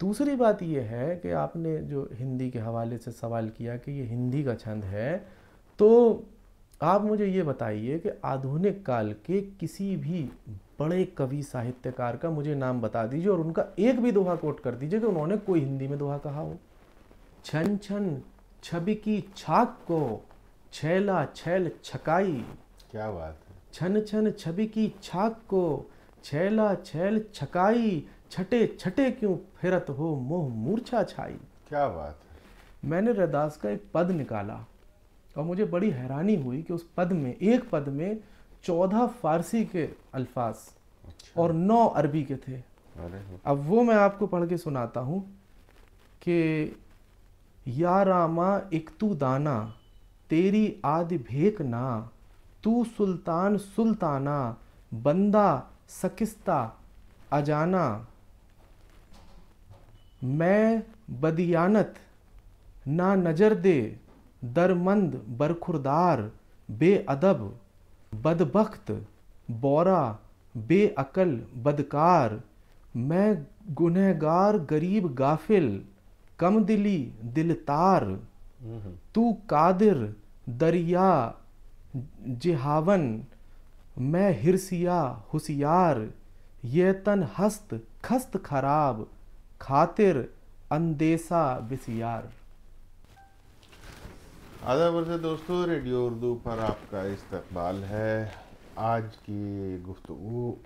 दूसरी बात यह है कि आपने जो हिंदी के हवाले से सवाल किया कि ये हिंदी का छंद है तो आप मुझे ये बताइए कि आधुनिक काल के किसी भी बड़े कवि साहित्यकार का मुझे नाम बता दीजिए और उनका एक भी दोहा कोट कर दीजिए कि उन्होंने कोई हिंदी में दोहा कहा हो छन छन छवि की छाक को छैला छैल छकाई क्या बात है छन छन छवि की छाक को छैला छैल छकाई छठे छठे क्यों फिरत हो मोह मूर्छा छाई क्या बात है मैंने रैदास का एक पद निकाला और मुझे बड़ी हैरानी हुई कि उस पद में एक पद में चौदह फारसी के अल्फाज अच्छा। और नौ अरबी के थे अब वो मैं आपको पढ़ के सुनाता हूँ कि या रामा एक तू दाना तेरी आदि भेक ना तू सुल्तान सुल्ताना बंदा सकिस्ता अजाना मैं बदियानत ना नजर दे दरमंद बरखुरदार बेअदब बदबख्त बोरा बेअकल बदकार मैं गुनहगार गरीब गाफिल कम दिली दिलतार तू कादिर दरिया जिहावन मैं हिरसिया होशियार ये तन हस्त खस्त खराब खातिर अंदेशा बिसियार आदाब से दोस्तों रेडियो उर्दू पर आपका इस्तकबाल है आज की गुफ्तु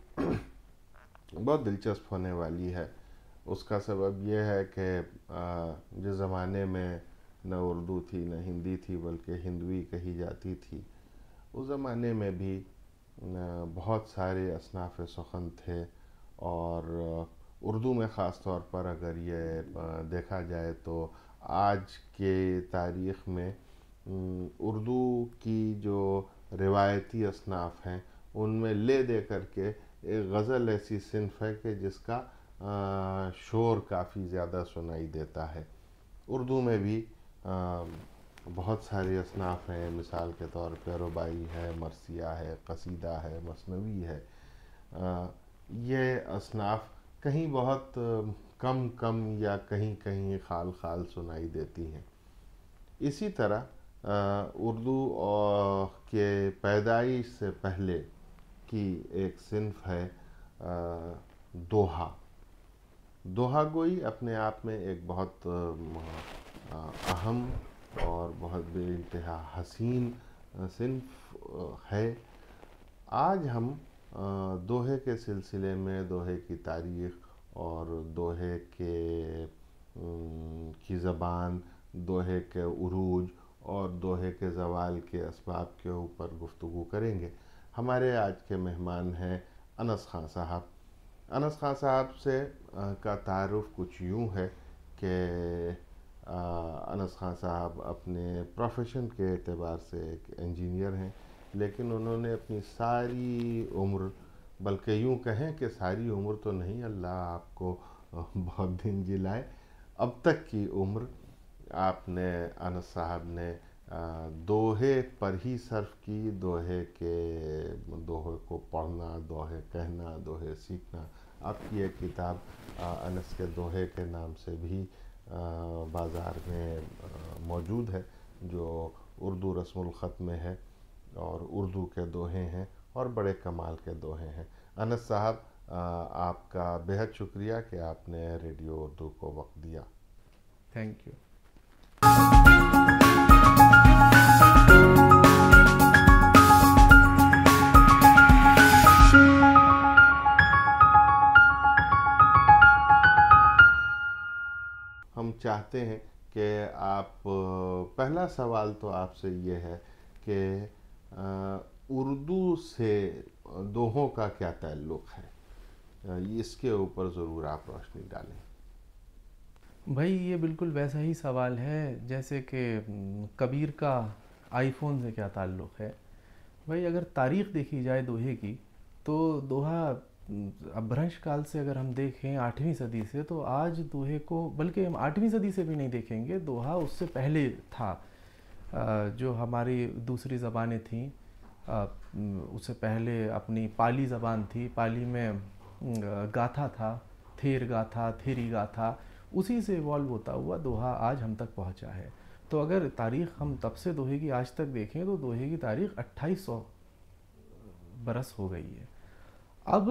बहुत दिलचस्प होने वाली है उसका सबब यह है कि जिस ज़माने में न उर्दू थी न हिंदी थी बल्कि हिंदवी कही जाती थी उस ज़माने में भी बहुत सारे असनाफ सख़न थे और उर्दू में ख़ास तौर पर अगर ये देखा जाए तो आज के तारीख़ में उर्दू की जो रिवायती असनाफ हैं उनमें ले दे कर के एक गज़ल ऐसी सिनफ है कि जिसका आ, शोर काफ़ी ज़्यादा सुनाई देता है उर्दू में भी आ, बहुत सारे असनाफ हैं मिसाल के तौर पर रुबाई है मरसिया है कसीदा है मसनवी है आ, ये असनाफ कहीं बहुत कम कम या कहीं कहीं खाल खाल सुनाई देती हैं इसी तरह उर्दू के पैदाइश से पहले की एक सिनफ है दोहा दोहा गोई अपने आप में एक बहुत अहम और बहुत बेानतहा हसीन सिंफ है आज हम दोहे के सिलसिले में दोहे की तारीख़ और दोहे के की ज़बान दोहे के उरूज और दोहे के जवाल के इसबाब के ऊपर गुफ्तु करेंगे हमारे आज के मेहमान हैं अनस खां साहब अनस खां साहब से का तारफ़ कुछ यूँ है कि अनस खां साहब अपने प्रोफेशन के अतबार से एक इंजीनियर हैं लेकिन उन्होंने अपनी सारी उम्र बल्कि यूँ कहें कि सारी उम्र तो नहीं अल्लाह आपको बहुत दिन जिलाए अब तक की उम्र आपने अनस साहब ने दोहे पर ही सर्फ की दोहे के दोहे को पढ़ना दोहे कहना दोहे सीखना आपकी एक किताब अनस के दोहे के नाम से भी बाज़ार में मौजूद है जो उर्दू रस्म में है और उर्दू के दोहे हैं और बड़े कमाल के दोहे हैं अनस साहब आपका बेहद शुक्रिया कि आपने रेडियो उर्दू को वक्त दिया थैंक यू हम चाहते हैं कि आप पहला सवाल तो आपसे ये है कि उर्दू से दोहों का क्या ताल्लुक है इसके ऊपर ज़रूर आप रोशनी डालें भाई ये बिल्कुल वैसा ही सवाल है जैसे कि कबीर का आईफोन से क्या ताल्लुक़ है भाई अगर तारीख़ देखी जाए दोहे की तो दोहा अभ्रंश काल से अगर हम देखें आठवीं सदी से तो आज दोहे को बल्कि हम आठवीं सदी से भी नहीं देखेंगे दोहा उससे पहले था जो हमारी दूसरी ज़बानें थीं उससे पहले अपनी पाली ज़बान थी पाली में गाथा था थेर गाथा थेरी गाथा उसी से इवॉल्व होता हुआ दोहा आज हम तक पहुंचा है तो अगर तारीख़ हम तब से दोहे की आज तक देखें तो दोहे की तारीख़ अट्ठाईस सौ बरस हो गई है अब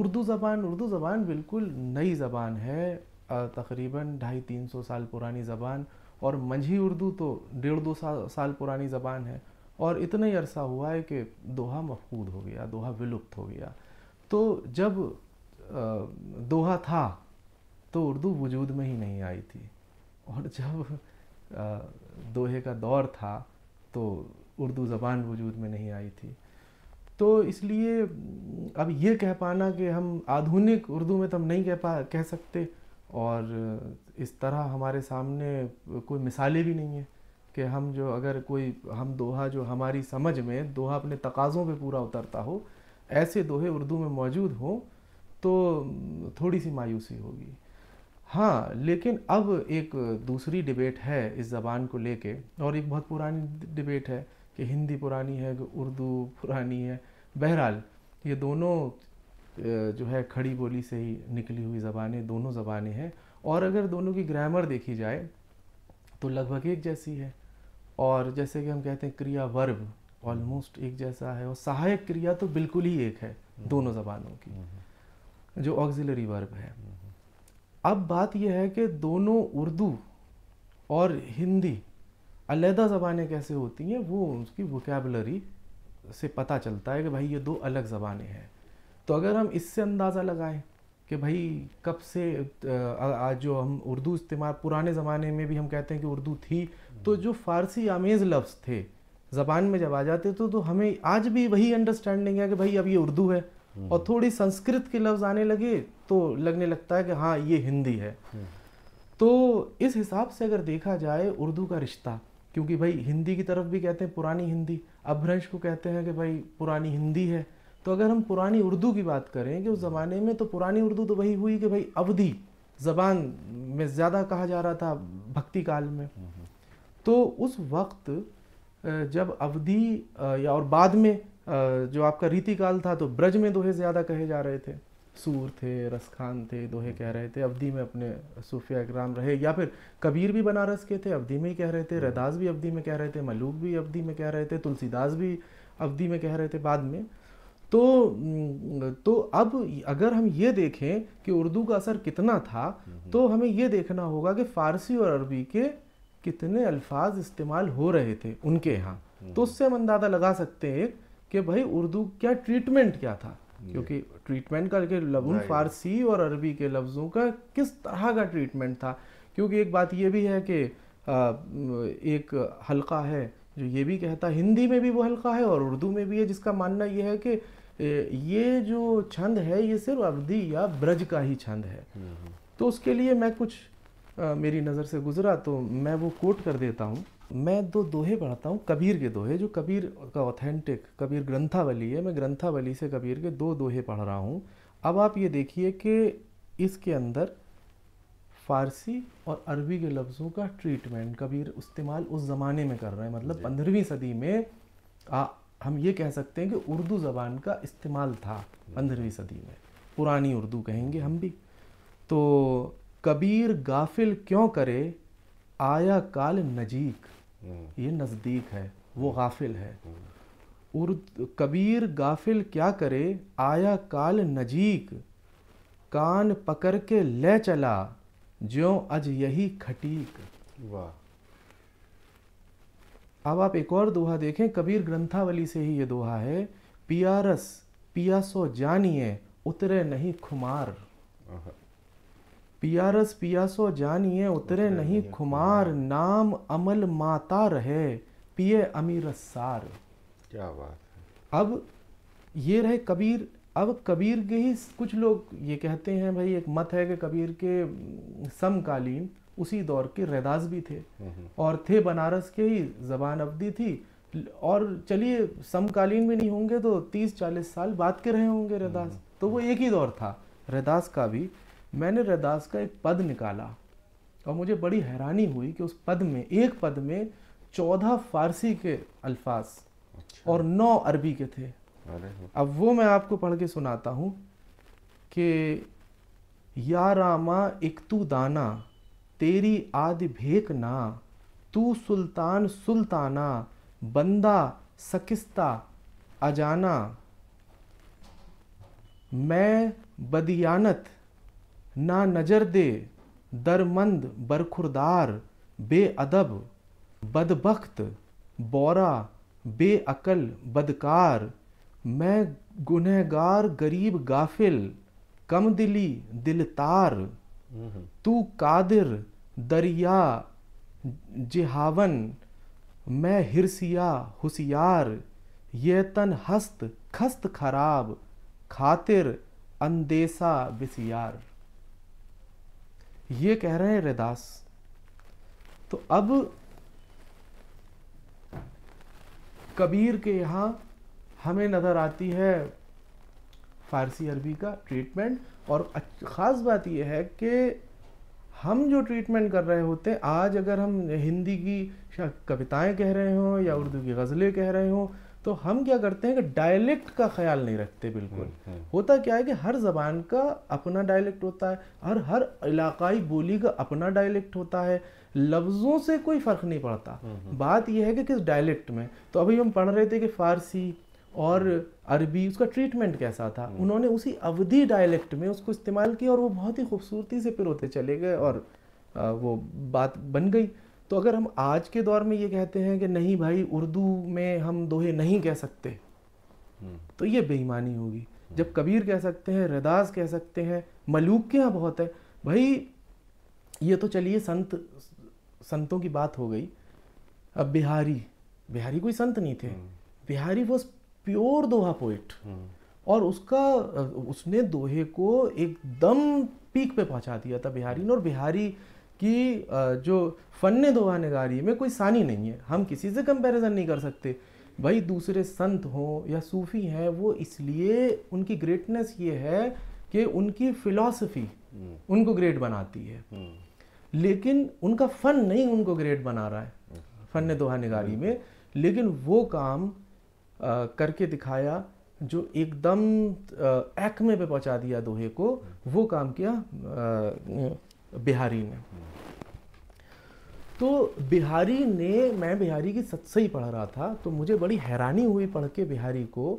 उर्दू ज़बान उर्दू ज़बान बिल्कुल नई ज़बान है तकरीबन ढाई तीन सौ साल पुरानी ज़बान और मंझी उर्दू तो डेढ़ दो साल साल पुरानी ज़बान है और इतना ही अरसा हुआ है कि दोहा मफकूद हो गया दोहा विलुप्त हो गया तो जब दोहा था तो उर्दू वजूद में ही नहीं आई थी और जब दोहे का दौर था तो उर्दू ज़बान वजूद में नहीं आई थी तो इसलिए अब ये कह पाना कि हम आधुनिक उर्दू में तो हम नहीं कह पा कह सकते और इस तरह हमारे सामने कोई मिसालें भी नहीं है कि हम जो अगर कोई हम दोहा जो हमारी समझ में दोहा अपने तकाज़ों पे पूरा उतरता हो ऐसे दोहे उर्दू में मौजूद हों तो थोड़ी सी मायूसी होगी हाँ लेकिन अब एक दूसरी डिबेट है इस ज़बान को लेके और एक बहुत पुरानी डिबेट है कि हिंदी पुरानी है कि उर्दू पुरानी है बहरहाल ये दोनों जो है खड़ी बोली से ही निकली हुई ज़बानें दोनों ज़बानें हैं और अगर दोनों की ग्रामर देखी जाए तो लगभग एक जैसी है और जैसे कि हम कहते हैं क्रिया वर्ब ऑलमोस्ट एक जैसा है और सहायक क्रिया तो बिल्कुल ही एक है हम्म। दोनों ज़बानों की हम्म। जो ऑक्सिलरी वर्ब है हम्म। अब बात यह है कि दोनों उर्दू और हिंदी अलहदा ज़बानें कैसे होती हैं वो उसकी वोकेबलरी से पता चलता है कि भाई ये दो अलग ज़बानें हैं तो अगर हम इससे अंदाज़ा लगाएं कि भाई कब से आज जो हम उर्दू इस्तेमाल पुराने ज़माने में भी हम कहते हैं कि उर्दू थी तो जो फ़ारसी आमेज़ लफ्ज़ थे ज़बान में जब आ जाते तो तो हमें आज भी वही अंडरस्टैंडिंग है कि भाई अब ये उर्दू है हम्म। और थोड़ी संस्कृत के लफ्ज़ आने लगे तो लगने लगता है कि हाँ ये हिंदी है हम्म। तो इस हिसाब से अगर देखा जाए उर्दू का रिश्ता क्योंकि भाई हिंदी की तरफ भी कहते हैं पुरानी हिंदी अभ्रंश को कहते हैं कि भाई पुरानी हिंदी है तो अगर हम पुरानी उर्दू की बात करें कि उस ज़माने में तो पुरानी उर्दू तो वही हुई कि भाई अवधि ज़बान में ज़्यादा कहा जा रहा था भक्ति काल में तो उस वक्त जब अवधि या और बाद में जो आपका रीति काल था तो ब्रज में दोहे ज़्यादा कहे जा रहे थे सूर थे रसखान थे दोहे कह रहे थे अवधि में अपने सूफिया इकराम रहे या फिर कबीर भी बनारस के थे अवधि में ही कह रहे थे रदास भी अवधि में कह रहे थे मलूक भी अवधि में कह रहे थे तुलसीदास भी अवधि में कह रहे थे बाद में तो तो अब अगर हम ये देखें कि उर्दू का असर कितना था हम्म। तो हमें ये देखना होगा कि फ़ारसी और अरबी के कितने अल्फाज इस्तेमाल हो रहे थे उनके यहाँ तो हम्म। उससे हम अंदाज़ा लगा सकते हैं कि भाई उर्दू क्या ट्रीटमेंट क्या था क्योंकि ट्रीटमेंट का के लफ्ज़ फ़ारसी और अरबी के लफ्ज़ों का किस तरह का ट्रीटमेंट था क्योंकि एक बात ये भी है कि एक हल्का है जो ये भी कहता है हिंदी में भी वो हल्का है और उर्दू में भी है जिसका मानना ये है कि ये जो छंद है ये सिर्फ अवधि या ब्रज का ही छंद है हम्म, हम्म। तो उसके लिए मैं कुछ आ, मेरी नज़र से गुजरा तो मैं वो कोट कर देता हूँ मैं दो दोहे पढ़ता हूँ कबीर के दोहे जो कबीर का ऑथेंटिक कबीर ग्रंथावली है मैं ग्रंथावली से कबीर के दो दोहे पढ़ रहा हूँ अब आप ये देखिए कि इसके अंदर फ़ारसी और अरबी के लफ्ज़ों का ट्रीटमेंट कबीर इस्तेमाल उस ज़माने में कर रहे हैं मतलब पंद्रहवीं सदी में आ, हम ये कह सकते हैं कि उर्दू ज़बान का इस्तेमाल था पंद्रहवीं सदी में पुरानी उर्दू कहेंगे हम भी तो कबीर गाफिल क्यों करे आया काल नजीक हम्म। ये नज़दीक है वो हम्म। गाफिल है हम्म। उर्द कबीर गाफिल क्या करे आया काल नजीक कान पकड़ के ले चला जो अज यही खटीक वाह अब आप एक और दोहा देखें कबीर ग्रंथावली से ही ये दोहा है पियारस पियासो जानिए उतरे नहीं खुमार पियारस पियासो जानिए उतरे नहीं खुमार नाम अमल माता रहे पिए अमीर सार क्या बात है अब ये रहे कबीर अब कबीर के ही कुछ लोग ये कहते हैं भाई एक मत है कि कबीर के समकालीन उसी दौर के रैदास भी थे हम्म, हम्म। और थे बनारस के ही जबान अवधि थी और चलिए समकालीन भी नहीं होंगे तो तीस चालीस साल बाद के रहे होंगे रैदास हम्म, तो वो एक ही दौर था रैदास का भी मैंने रैदास का एक पद निकाला और मुझे बड़ी हैरानी हुई कि उस पद में एक पद में चौदह फारसी के अल्फाज अच्छा। और नौ अरबी के थे हाँ। अब वो मैं आपको पढ़ के सुनाता हूँ कि या रामा एक तू दाना तेरी आदि भेक ना तू सुल्तान सुल्ताना बंदा सकिस्ता अजाना मैं बदियानत ना नजर दे दरमंद बरखुरदार बेअदब बदबख्त बौरा बेअकल बदकार मैं गुनहगार गरीब गाफिल कम दिली दिल तार हम्म। तू कादिर दरिया जिहावन मैं हिरसिया हुसियार ये तन हस्त खस्त खराब खातिर अंदेशा बिसियार ये कह रहे हैं रेदास तो अब कबीर के यहां हमें नज़र आती है फारसी अरबी का ट्रीटमेंट और ख़ास बात यह है कि हम जो ट्रीटमेंट कर रहे होते हैं आज अगर हम हिंदी की कविताएं कह रहे हों या उर्दू की गज़लें कह रहे हों तो हम क्या करते हैं कि डायलेक्ट का ख्याल नहीं रखते बिल्कुल हम्म, हम्म। होता क्या है कि हर ज़बान का अपना डायलेक्ट होता है हर हर इलाकाई बोली का अपना डायलेक्ट होता है लफ्ज़ों से कोई फ़र्क नहीं पड़ता हम्म, बात यह है कि किस डायलेक्ट में तो अभी हम पढ़ रहे थे कि फ़ारसी और अरबी उसका ट्रीटमेंट कैसा था हम्म। उन्होंने उसी अवधि डायलेक्ट में उसको इस्तेमाल किया और वो बहुत ही खूबसूरती से पिरोते चले गए और वो बात बन गई तो अगर हम आज के दौर में ये कहते हैं कि नहीं भाई उर्दू में हम दोहे नहीं कह सकते हम्म। तो ये बेईमानी होगी हम्म। जब कबीर कह सकते हैं रदास कह सकते हैं मलूक के यहाँ बहुत है भाई ये तो चलिए संत संतों की बात हो गई अब बिहारी बिहारी कोई संत नहीं थे Bihari was pure doha poet और उसका उसने दोहे को एकदम पीक पे पहुंचा दिया था बिहारी ने और बिहारी की जो फन दोहा नगारी में कोई सानी नहीं है हम किसी से कंपैरिजन नहीं कर सकते भाई दूसरे संत हों या सूफ़ी हैं वो इसलिए उनकी ग्रेटनेस ये है कि उनकी फिलॉसफी उनको ग्रेट बनाती है लेकिन उनका फ़न नहीं उनको ग्रेट बना रहा है फ़न दोहा नगारी में लेकिन वो काम करके दिखाया जो एकदम एक्मे पे पहुंचा दिया दोहे को वो काम किया बिहारी ने तो बिहारी ने मैं बिहारी की सही पढ़ रहा था तो मुझे बड़ी हैरानी हुई पढ़ के बिहारी को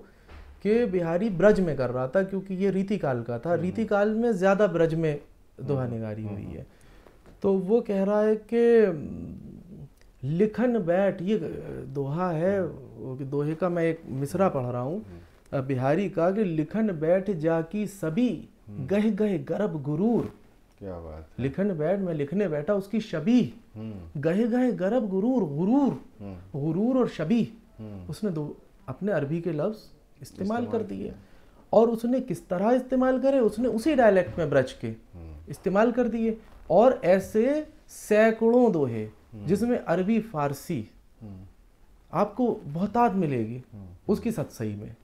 कि बिहारी ब्रज में कर रहा था क्योंकि ये रीतिकाल का था हम्म। रीतिकाल में ज़्यादा ब्रज में दोहा हम्म। निगारी हम्म। हुई है तो वो कह रहा है कि लिखन बैठ ये दोहा है दोहे का मैं एक मिसरा पढ़ रहा हूँ बिहारी का कि लिखन बैठ जाकी सभी हम्म। गह गह गर्भ गुरूर क्या बात है? लिखन बैठ मैं लिखने बैठा उसकी शबी गहे हम्म। गहे गर्भ गुरूर गुरूर हम्म। गुरूर और शबी उसने दो अपने अरबी के लफ्ज इस्तेमाल कर दिए और उसने किस तरह इस्तेमाल करे उसने उसी डायलेक्ट में ब्रज के इस्तेमाल कर दिए और ऐसे सैकड़ों दोहे हम्म। जिसमें अरबी फारसी हम्म। आपको बहुतात मिलेगी हम्म। उसकी सही में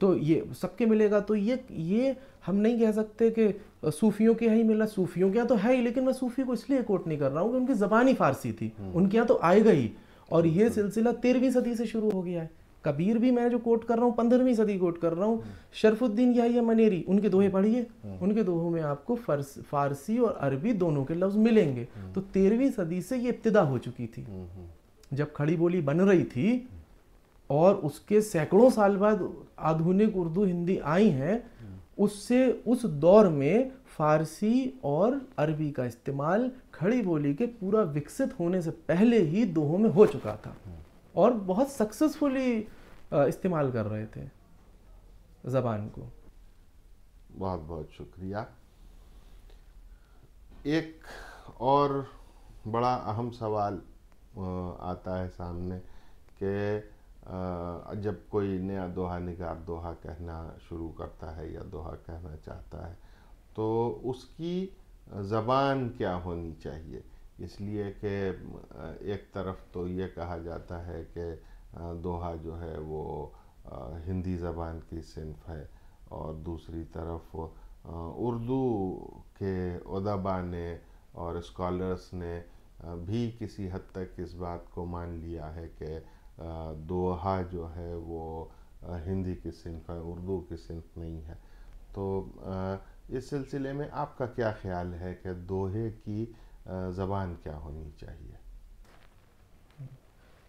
तो ये सबके मिलेगा तो ये ये हम नहीं कह सकते कि सूफियों के यहाँ ही मिला सूफियों के यहाँ तो है ही लेकिन मैं सूफी को इसलिए कोट नहीं कर रहा हूँ कि उनकी ज़बानी फारसी थी उनके यहाँ तो आएगा ही और ये सिलसिला तेरहवीं सदी से शुरू हो गया है कबीर भी मैं जो कोट कर रहा हूँ पंद्रहवीं सदी कोट कर रहा हूँ शरफुद्दीन या या मनेरी उनके दोहे पढ़िए हम्म। उनके दोहों में आपको फारसी और अरबी दोनों के लफ्ज मिलेंगे हम्म। तो तेरहवीं सदी से ये इब्तदा हो चुकी थी हम्म, जब खड़ी बोली बन रही थी और उसके सैकड़ों साल बाद आधुनिक उर्दू हिंदी आई है उससे उस दौर में फारसी और अरबी का इस्तेमाल खड़ी बोली के पूरा विकसित होने से पहले ही दोहों में हो चुका था और बहुत सक्सेसफुली इस्तेमाल कर रहे थे ज़बान को बहुत बहुत शुक्रिया एक और बड़ा अहम सवाल आता है सामने कि जब कोई नया दोहा निगार दोहा कहना शुरू करता है या दोहा कहना चाहता है तो उसकी ज़बान क्या होनी चाहिए इसलिए कि एक तरफ तो ये कहा जाता है कि दोहा जो है वो हिंदी ज़बान की सिंफ है और दूसरी तरफ उर्दू के उदबा ने और स्कॉलर्स ने भी किसी हद तक इस बात को मान लिया है कि दोहा जो है वो हिंदी की सिनफ है उर्दू की सिंफ नहीं है तो इस सिलसिले में आपका क्या ख्याल है कि दोहे की ज़बान क्या होनी चाहिए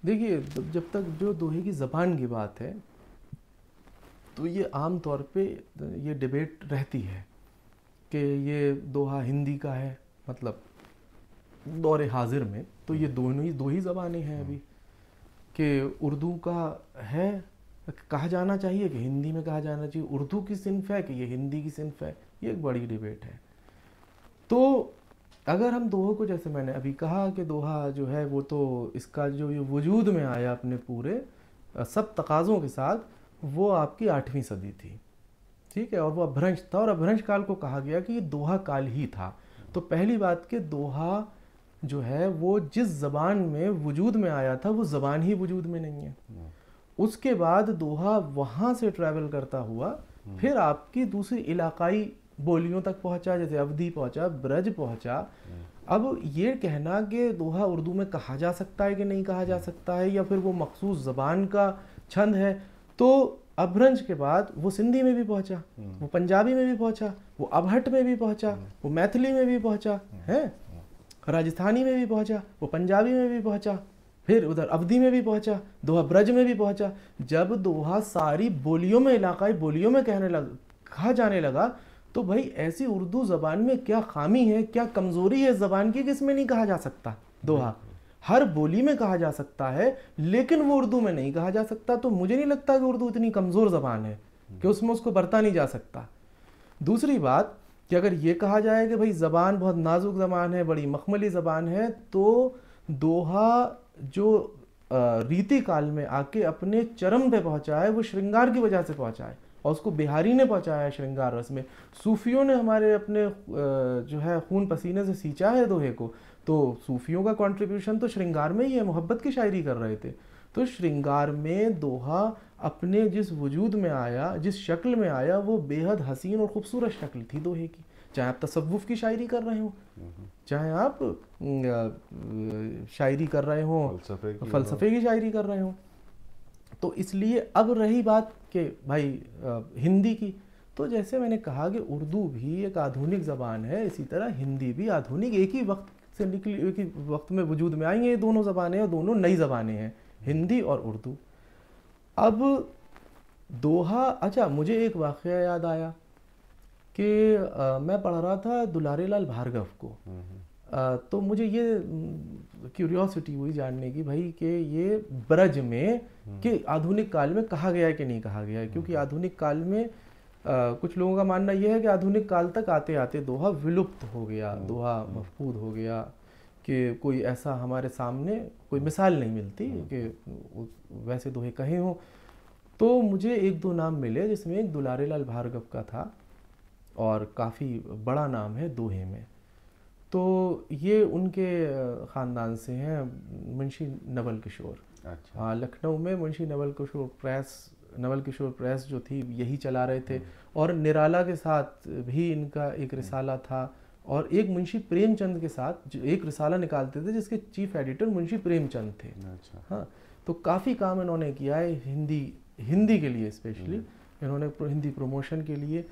देखिए जब तक जो दोहे की ज़बान की बात है तो ये आम तौर पे ये डिबेट रहती है कि ये दोहा हिंदी का है मतलब दौरे हाजिर में तो ये दोनों ही दो ही ज़बानें हैं अभी कि उर्दू का है कहा जाना चाहिए कि हिंदी में कहा जाना चाहिए उर्दू की सिंफ है कि ये हिंदी की सिंफ है ये एक बड़ी डिबेट है तो अगर हम दोहों को जैसे मैंने अभी कहा कि दोहा जो है वो तो इसका जो ये वजूद में आया अपने पूरे सब तकाज़ों के साथ वो आपकी आठवीं सदी थी ठीक है और वो अभ्रंश था और अभ्रंश काल को कहा गया कि ये दोहा काल ही था तो पहली बात कि दोहा जो है वो जिस ज़बान में वजूद में आया था वो ज़बान ही वजूद में नहीं है हाँ। उसके बाद दोहा वहाँ से ट्रैवल करता हुआ हाँ। फिर आपकी दूसरी इलाकाई बोलियों तक पहुंचा जैसे अवधि पहुंचा ब्रज पहुंचा अब ये कहना कि दोहा उर्दू में कहा जा सकता है कि नहीं कहा जा सकता है या फिर वो मखसूस ज़बान का छंद है तो अभ्रंश के बाद वो सिंधी में भी पहुंचा वो पंजाबी में भी पहुंचा वो अबहट में भी पहुंचा वो मैथिली में भी पहुंचा है राजस्थानी में भी पहुंचा वो पंजाबी में भी पहुंचा फिर उधर अवधि में भी पहुंचा दोहा ब्रज में भी पहुंचा जब दोहा सारी बोलियों में इलाकाई बोलियों में कहने लग कहा जाने लगा तो भाई ऐसी उर्दू ज़बान में क्या खामी है क्या कमज़ोरी है ज़बान की कि इसमें नहीं कहा जा सकता दोहा हर बोली में कहा जा सकता है लेकिन वो उर्दू में नहीं कहा जा सकता तो मुझे नहीं लगता कि उर्दू इतनी कमज़ोर ज़बान है कि उसमें उसको बरता नहीं जा सकता दूसरी बात कि अगर ये कहा जाए कि भाई ज़बान बहुत नाजुक ज़बान है बड़ी मखमली ज़बान है तो दोहा जो रीति काल में आके अपने चरम पे पहुंचा है वो श्रृंगार की वजह से पहुंचा है और उसको बिहारी ने पहुँचाया है श्रृंगार रस में सूफियों ने हमारे अपने जो है खून पसीने से सींचा है दोहे को तो सूफियों का कंट्रीब्यूशन तो श्रृंगार में ही है मोहब्बत की शायरी कर रहे थे तो श्रृंगार में दोहा अपने जिस वजूद में आया जिस शक्ल में आया वो बेहद हसीन और ख़ूबसूरत शक्ल थी दोहे की चाहे आप तसवुफ़ की शायरी कर रहे हो हम्म। चाहे आप शायरी कर रहे हो फलसफे की, फलसफे की शायरी कर रहे हो तो इसलिए अब रही बात कि भाई हिंदी की तो जैसे मैंने कहा कि उर्दू भी एक आधुनिक ज़बान है इसी तरह हिंदी भी आधुनिक एक ही वक्त से निकली एक ही वक्त में वजूद में आई हैं ये दोनों ज़बानें और दोनों नई ज़बानें हैं हिंदी और उर्दू अब दोहा अच्छा मुझे एक वाक़ याद आया कि मैं पढ़ रहा था दुलारे लाल भार्गव को हम्म, हम्म। तो मुझे ये क्यूरियोसिटी हुई जानने की भाई कि ये ब्रज में हम्म। कि आधुनिक काल में कहा गया है कि नहीं कहा गया है क्योंकि हम्म। आधुनिक काल में आ, कुछ लोगों का मानना यह है कि आधुनिक काल तक आते आते दोहा विलुप्त हो गया हम्म। दोहा मफकूद हो गया कि कोई ऐसा हमारे सामने कोई मिसाल नहीं मिलती कि वैसे दोहे कहे हों तो मुझे एक दो नाम मिले जिसमें एक दुलारे लाल भार्गव का था और काफ़ी बड़ा नाम है दोहे में तो ये उनके ख़ानदान से हैं मुंशी नवल किशोर अच्छा हाँ लखनऊ में मुंशी नवल किशोर प्रेस नवल किशोर प्रेस जो थी यही चला रहे थे हम्म। और निराला के साथ भी इनका एक हम्म। रिसाला था और एक मुंशी प्रेमचंद के साथ जो एक रिसाला निकालते थे जिसके चीफ एडिटर मुंशी प्रेमचंद थे अच्छा हाँ तो काफ़ी काम इन्होंने किया है हिंदी हिंदी के लिए स्पेशली हम्म। इन्होंने हिंदी प्रमोशन के लिए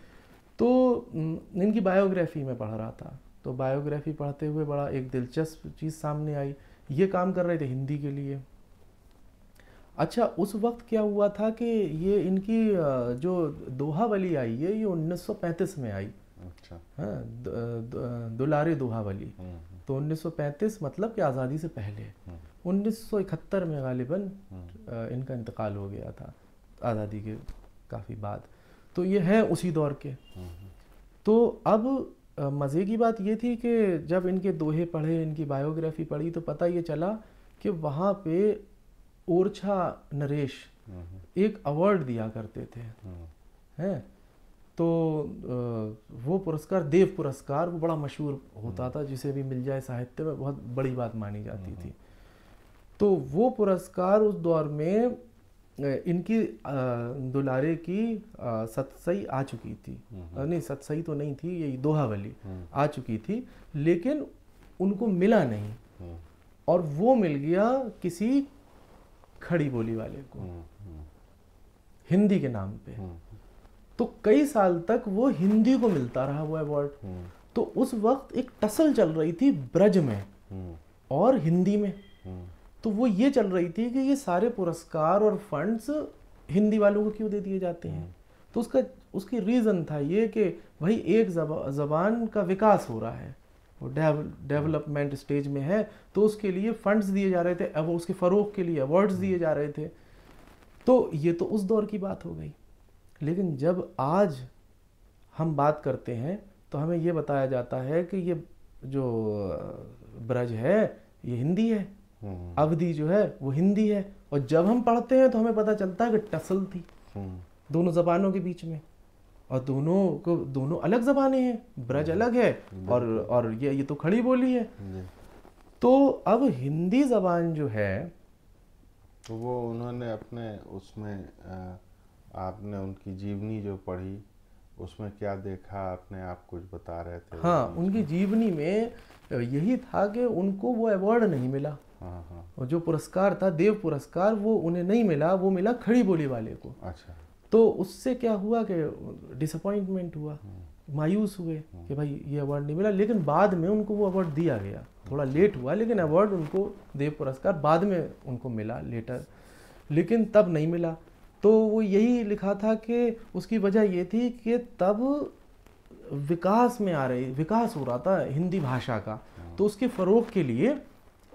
तो इनकी बायोग्राफी में पढ़ रहा था तो बायोग्राफी पढ़ते हुए बड़ा एक दिलचस्प चीज़ सामने आई ये काम कर रहे थे हिंदी के लिए अच्छा उस वक्त क्या हुआ था कि ये इनकी जो दोहा वाली आई है ये 1935 में आई अच्छा हाँ दुलारे दोहा वाली हम्म, हम्म। तो 1935 मतलब कि आज़ादी से पहले 1971 हम्म। में गालिबन इनका इंतकाल हो गया था आज़ादी के काफ़ी बाद तो ये है उसी दौर के तो अब मज़े की बात ये थी कि जब इनके दोहे पढ़े इनकी बायोग्राफी पढ़ी तो पता ये चला कि वहाँ पे ओरछा नरेश हम्म। एक अवार्ड दिया करते थे हम्म। हैं तो वो पुरस्कार देव पुरस्कार वो बड़ा मशहूर होता हम्म। था जिसे भी मिल जाए साहित्य में बहुत बड़ी बात मानी जाती थी तो वो पुरस्कार उस दौर में इनकी दुलारे की सतसई आ चुकी थी हम्म। नहीं सतसई तो नहीं थी ये दोहा वाली हम्म। आ चुकी थी लेकिन उनको मिला नहीं हम्म। और वो मिल गया किसी खड़ी बोली वाले को हिंदी के नाम पे तो कई साल तक वो हिंदी को मिलता रहा वो अवार्ड तो उस वक्त एक टसल चल रही थी ब्रज में और हिंदी में तो वो ये चल रही थी कि ये सारे पुरस्कार और फंड्स हिंदी वालों को क्यों दे दिए जाते हैं हम्म। तो उसका उसकी रीज़न था ये कि भाई एक जबा, जबान का विकास हो रहा है वो डेवलपमेंट स्टेज में है तो उसके लिए फंड्स दिए जा रहे थे अब उसके फ़रोग के लिए अवार्ड्स हम्म। दिए जा रहे थे तो ये तो उस दौर की बात हो गई लेकिन जब आज हम बात करते हैं तो हमें ये बताया जाता है कि ये जो ब्रज है ये हिंदी है हम्म। अवधि जो है वो हिंदी है और जब हम पढ़ते हैं तो हमें पता चलता है कि टसल थी हम्म। दोनों जबानों के बीच में और दोनों को दोनों अलग जबानें हैं ब्रज अलग है और और ये ये तो खड़ी बोली है तो अब हिंदी जबान जो है तो वो उन्होंने अपने उसमें आपने उनकी जीवनी जो पढ़ी उसमें क्या देखा आपने आप कुछ बता रहे थे हाँ उनकी जीवनी में यही था कि उनको वो अवार्ड नहीं मिला हाँ, हाँ। और जो पुरस्कार था देव पुरस्कार वो उन्हें नहीं मिला वो मिला खड़ी बोली वाले को अच्छा तो उससे क्या हुआ कि डिसअपॉइंटमेंट हुआ मायूस हुए कि भाई ये अवार्ड नहीं मिला लेकिन बाद में उनको वो अवार्ड दिया गया थोड़ा लेट हुआ लेकिन अवार्ड उनको देव पुरस्कार बाद में उनको मिला लेटर लेकिन तब नहीं मिला तो वो यही लिखा था कि उसकी वजह ये थी कि तब विकास में आ रही विकास हो रहा था हिंदी भाषा का हाँ। तो उसके फ़रोग के लिए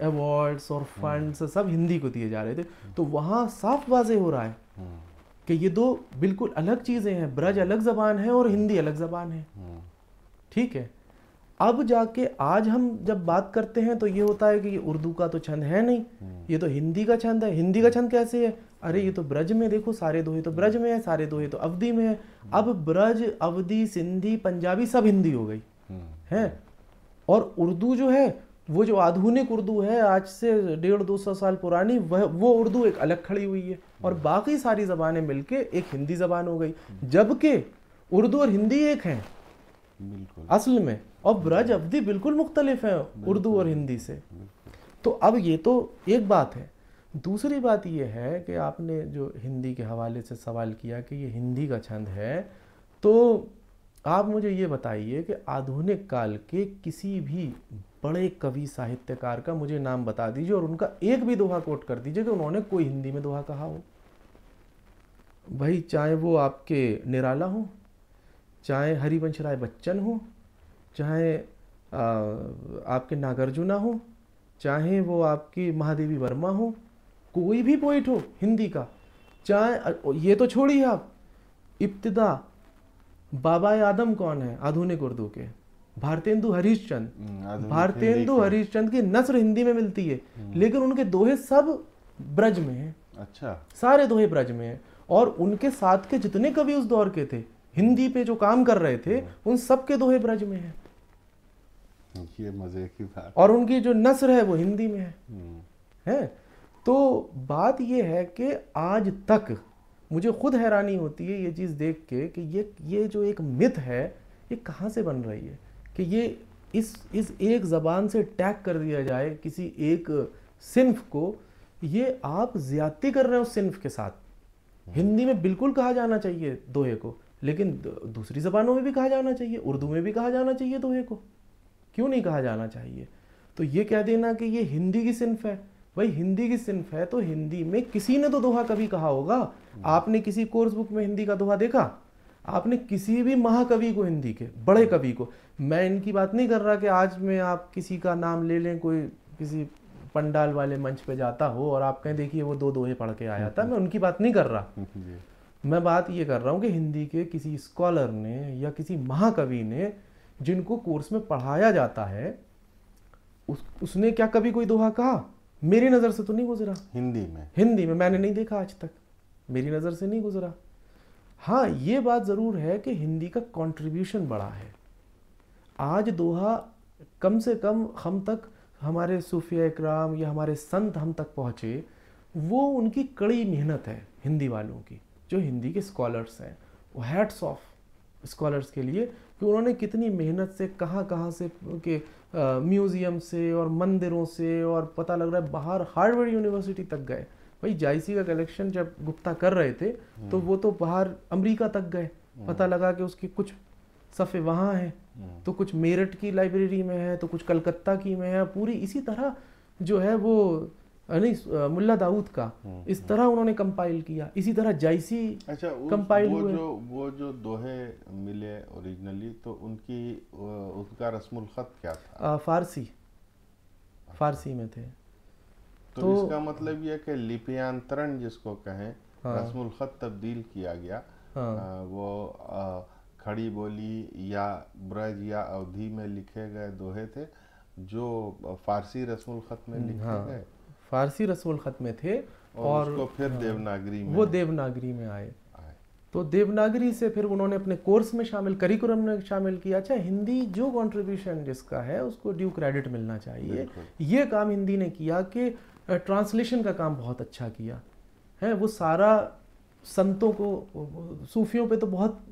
अवार्ड्स और फंड्स हम्म। सब हिंदी को दिए जा रहे थे हम्म। तो वहाँ साफ वाजे हो रहा है हम्म। कि ये दो बिल्कुल अलग चीज़ें हैं ब्रज अलग जबान है और हिंदी अलग जबान है ठीक है अब जाके आज हम जब बात करते हैं तो ये होता है कि ये उर्दू का तो छंद है नहीं ये तो हिंदी का छंद है हिंदी का छंद कैसे है अरे ये तो ब्रज में देखो सारे दोहे तो ब्रज में है सारे दोहे तो अवधि में है अब ब्रज अवधि सिंधी पंजाबी सब हिंदी हो गई है और उर्दू जो है वो जो आधुनिक उर्दू है आज से डेढ़ दो सौ साल पुरानी वह वो उर्दू एक अलग खड़ी हुई है और बाकी सारी ज़बानें मिलके एक हिंदी ज़बान हो गई जबकि उर्दू और हिंदी एक हैं असल में और ब्रज अवधि बिल्कुल मुख्तलिफ है उर्दू और हिंदी से तो अब ये तो एक बात है दूसरी बात ये है कि आपने जो हिंदी के हवाले से सवाल किया कि ये हिंदी का छंद है तो आप मुझे ये बताइए कि आधुनिक काल के किसी भी बड़े कवि साहित्यकार का मुझे नाम बता दीजिए और उनका एक भी दोहा कोट कर दीजिए कि उन्होंने कोई हिंदी में दोहा कहा हो भाई चाहे वो आपके निराला हो चाहे हरिवंश राय बच्चन हो चाहे आपके नागार्जुना हो चाहे वो आपकी महादेवी वर्मा हो कोई भी पोइट हो हिंदी का चाहे ये तो छोड़िए आप इब्तदा बाबा आदम कौन है आधुनिक उर्दू के भारतेंदु हरीशचंद हम्म, भारतेंदु हरीशचंद की नसर हिंदी में मिलती है हम्म। लेकिन उनके दोहे सब ब्रज में हैं अच्छा सारे दोहे ब्रज में हैं और उनके साथ के जितने कवि उस दौर के थे हिंदी पे जो काम कर रहे थे हम्म। उन सब के दोहे ब्रज में हैं ये मजे की बात और उनकी जो नसर है वो हिंदी में है है तो बात ये है कि आज तक मुझे खुद हैरानी होती है ये चीज़ देख के कि ये ये जो एक मिथ है ये कहाँ से बन रही है कि ये इस इस एक ज़बान से टैग कर दिया जाए किसी एक सिंफ़ को ये आप ज़्यादती कर रहे हो सिंफ़ के साथ हिंदी में बिल्कुल कहा जाना चाहिए दोहे को लेकिन दूसरी ज़बानों में भी कहा जाना चाहिए उर्दू में भी कहा जाना चाहिए दोहे को क्यों नहीं कहा जाना चाहिए तो ये कह देना कि ये हिंदी की सिंफ है भाई हिंदी की सिंफ है तो हिंदी में किसी ने तो दोहा कभी कहा होगा हम्म। आपने किसी कोर्स बुक में हिंदी का दोहा देखा आपने किसी भी महाकवि को हिंदी के बड़े कवि को मैं इनकी बात नहीं कर रहा कि आज मैं आप किसी का नाम ले लें कोई किसी पंडाल वाले मंच पे जाता हो और आप कहें देखिए वो दो दोहे पढ़ के आया था मैं उनकी बात नहीं कर रहा मैं बात ये कर रहा हूँ कि हिंदी के किसी स्कॉलर ने या किसी महाकवि ने जिनको कोर्स में पढ़ाया जाता है उस उसने क्या कभी कोई दोहा कहा मेरी नज़र से तो नहीं गुजरा हिंदी में हिंदी में मैंने नहीं देखा आज तक मेरी नज़र से नहीं गुजरा हाँ ये बात ज़रूर है कि हिंदी का कंट्रीब्यूशन बढ़ा है आज दोहा कम से कम हम तक हमारे सूफिया इकराम या हमारे संत हम तक पहुँचे वो उनकी कड़ी मेहनत है हिंदी वालों की जो हिंदी के स्कॉलर्स हैं वो हैट्स ऑफ स्कॉलर्स के लिए कि उन्होंने कितनी मेहनत से कहाँ कहाँ से के म्यूज़ियम से और मंदिरों से और पता लग रहा है बाहर हार्वर्ड यूनिवर्सिटी तक गए भाई जायसी का कलेक्शन जब गुप्ता कर रहे थे तो हम्म। वो तो बाहर अमेरिका तक गए हम्म। पता लगा कि उसकी कुछ सफ़े वहाँ हैं हम्म। तो कुछ मेरठ की लाइब्रेरी में है तो कुछ कलकत्ता की में है पूरी इसी तरह जो है वो नहीं मुल्ला दाऊद का इस तरह उन्होंने कंपाइल किया इसी तरह जायसी अच्छा कंपाइल वो हुए। जो वो जो दोहे मिले ओरिजिनली तो उनकी उनका रस्मुल खत क्या था आ, फारसी अच्छा। फारसी में थे तो, तो इसका मतलब यह कि लिपियांतरण जिसको कहें हाँ, रस्मुल खत तब्दील किया गया हाँ, आ, वो आ, खड़ी बोली या ब्रज या अवधि में लिखे गए दोहे थे जो फारसी रस्मुल खत में लिखे हाँ, गए फारसी रस्मुल खत में थे और, और उसको फिर हाँ, देवनागरी में वो देवनागरी में आए तो देवनागरी से फिर उन्होंने अपने कोर्स में शामिल करिकुलम में शामिल किया अच्छा हिंदी जो कंट्रीब्यूशन जिसका है उसको ड्यू क्रेडिट मिलना चाहिए ये काम हिंदी ने किया कि ट्रांसलेशन का काम बहुत अच्छा किया है वो सारा संतों को सूफियों पे तो बहुत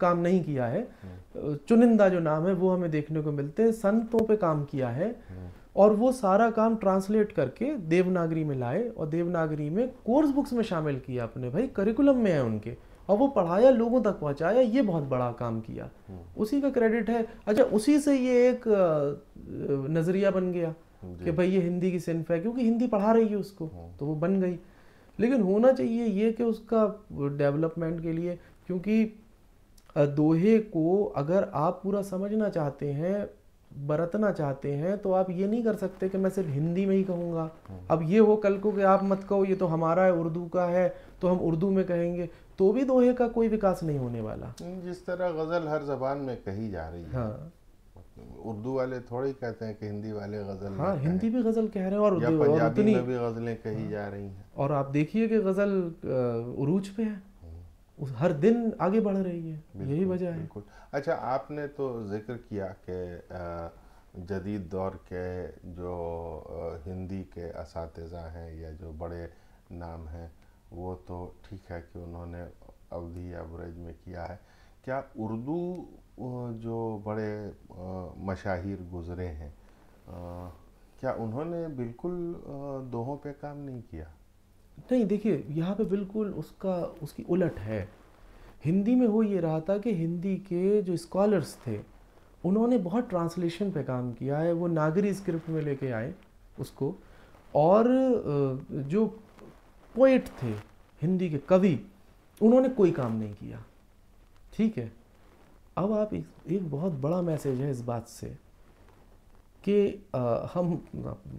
काम नहीं किया है हम्म। चुनिंदा जो नाम है वो हमें देखने को मिलते हैं संतों पे काम किया है हम्म। और वो सारा काम ट्रांसलेट करके देवनागरी में लाए और देवनागरी में कोर्स बुक्स में शामिल किया अपने भाई करिकुलम में है उनके और वो पढ़ाया लोगों तक पहुंचाया ये बहुत बड़ा काम किया हम्म। उसी का क्रेडिट है अच्छा उसी से ये एक नज़रिया बन गया कि भाई ये हिंदी की सिंफ है क्योंकि हिंदी पढ़ा रही है उसको हाँ। तो वो बन गई लेकिन होना चाहिए ये कि उसका डेवलपमेंट के लिए क्योंकि दोहे को अगर आप पूरा समझना चाहते हैं बरतना चाहते हैं तो आप ये नहीं कर सकते कि मैं सिर्फ हिंदी में ही कहूँगा हाँ। अब ये हो कल को कि आप मत कहो ये तो हमारा है उर्दू का है तो हम उर्दू में कहेंगे तो भी दोहे का कोई विकास नहीं होने वाला जिस तरह गज़ल हर जबान में कही जा रही है हाँ उर्दू वाले थोड़े ही कहते हैं कि हिंदी वाले गजल हाँ हिंदी भी गजल कह रहे हैं और उर्दू पंजाबी में भी गजलें कही हाँ, जा रही हैं और आप देखिए कि गजल उरूज पे है हम्म। उस हर दिन आगे बढ़ रही है यही वजह है बिल्कुल अच्छा आपने तो जिक्र किया कि जदीद दौर के जो हिंदी के इस हैं या जो बड़े नाम हैं वो तो ठीक है कि उन्होंने अवधि या अवरेज में किया है क्या उर्दू जो बड़े मशाहिर गुज़रे हैं क्या उन्होंने बिल्कुल दोहों पे काम नहीं किया नहीं देखिए यहाँ पे बिल्कुल उसका उसकी उलट है हिंदी में हो ये रहा था कि हिंदी के जो स्कॉलर्स थे उन्होंने बहुत ट्रांसलेशन पे काम किया है वो नागरी स्क्रिप्ट में लेके आए उसको और जो पोइट थे हिंदी के कवि उन्होंने कोई काम नहीं किया ठीक है अब आप एक, एक बहुत बड़ा मैसेज है इस बात से कि हम